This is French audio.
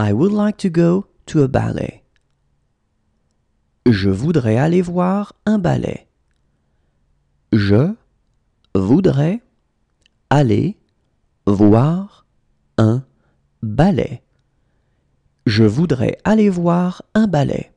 I would like to go to a ballet. Je voudrais aller voir un ballet. Je voudrais aller voir un ballet. Je voudrais aller voir un ballet.